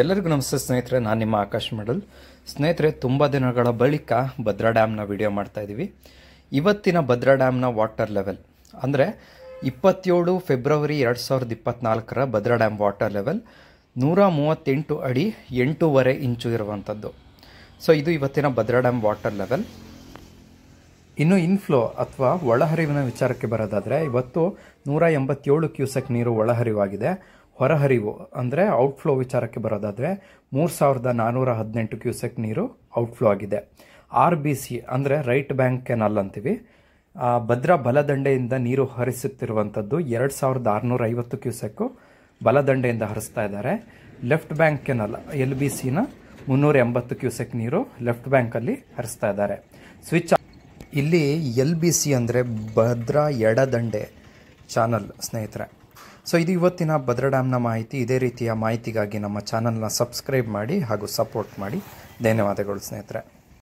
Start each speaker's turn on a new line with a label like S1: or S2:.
S1: ಎಲ್ಲರಿಗೂ ನಮಸ್ತೆ ಸ್ನೇಹಿತರೆ ನಾನು ನಿಮ್ಮ ಆಕಾಶ್ ಮಾಡಲ್ ಸ್ನೇಹಿತರೆ ತುಂಬ ದಿನಗಳ ಬಳಿಕ ಭದ್ರಾ ಡ್ಯಾಮ್ನ ವಿಡಿಯೋ ಮಾಡ್ತಾ ಇದ್ದೀವಿ ಇವತ್ತಿನ ಭದ್ರಾ ಡ್ಯಾಮ್ನ ವಾಟರ್ ಲೆವೆಲ್ ಅಂದರೆ ಇಪ್ಪತ್ತೇಳು ಫೆಬ್ರವರಿ ಎರಡು ಸಾವಿರದ ಇಪ್ಪತ್ನಾಲ್ಕರ ಭದ್ರಾ ಡ್ಯಾಮ್ ವಾಟರ್ ಲೆವೆಲ್ ನೂರ ಮೂವತ್ತೆಂಟು ಅಡಿ ಎಂಟೂವರೆ ಇಂಚು ಇರುವಂಥದ್ದು ಸೊ ಇದು ಇವತ್ತಿನ ಭದ್ರಾ ಡ್ಯಾಮ್ ವಾಟರ್ ಲೆವೆಲ್ ಇನ್ನು ಇನ್ಫ್ಲೋ ಅಥವಾ ಒಳಹರಿವಿನ ವಿಚಾರಕ್ಕೆ ಬರೋದಾದರೆ ಇವತ್ತು ನೂರ ಎಂಬತ್ತೇಳು ಕ್ಯೂಸೆಕ್ ನೀರು ಒಳಹರಿವಾಗಿದೆ ಹೊರಹರಿವು ಅಂದರೆ ಔಟ್ಫ್ಲೋ ವಿಚಾರಕ್ಕೆ ಬರೋದಾದರೆ ಮೂರು ಸಾವಿರದ ನಾನ್ನೂರ ಹದಿನೆಂಟು ಕ್ಯೂಸೆಕ್ ನೀರು ಔಟ್ಫ್ಲೋ ಆಗಿದೆ ಆರ್ ಬಿ ಸಿ ಅಂದರೆ ರೈಟ್ ಬ್ಯಾಂಕ್ ಕೆನಲ್ ಅಂತೀವಿ ಭದ್ರಾ ಬಲದಂಡೆಯಿಂದ ನೀರು ಹರಿಸುತ್ತಿರುವಂಥದ್ದು ಎರಡು ಸಾವಿರದ ಆರುನೂರ ಐವತ್ತು ಕ್ಯೂಸೆಕ್ಕು ಬಲದಂಡೆಯಿಂದ ಹರಿಸ್ತಾ ಇದ್ದಾರೆ left bank canal L B ಸಿನ ಮುನ್ನೂರ ಎಂಬತ್ತು ಕ್ಯೂಸೆಕ್ ನೀರು ಲೆಫ್ಟ್ ಬ್ಯಾಂಕಲ್ಲಿ ಹರಿಸ್ತಾ ಇದ್ದಾರೆ ಸ್ವಿಚ್ ಇಲ್ಲಿ ಎಲ್ ಬಿ ಸಿ ಅಂದರೆ ಭದ್ರಾ ಎಡದಂಡೆ ಚಾನಲ್ ಸ್ನೇಹಿತರೆ ಸೊ ಇದು ಇವತ್ತಿನ ಭದ್ರ ಡ್ಯಾಮ್ನ ಮಾಹಿತಿ ಇದೇ ರೀತಿಯ ಮಾಹಿತಿಗಾಗಿ ನಮ್ಮ ಚಾನಲ್ನ ಸಬ್ಸ್ಕ್ರೈಬ್ ಮಾಡಿ ಹಾಗೂ ಸಪೋರ್ಟ್ ಮಾಡಿ ಧನ್ಯವಾದಗಳು ಸ್ನೇಹಿತರೆ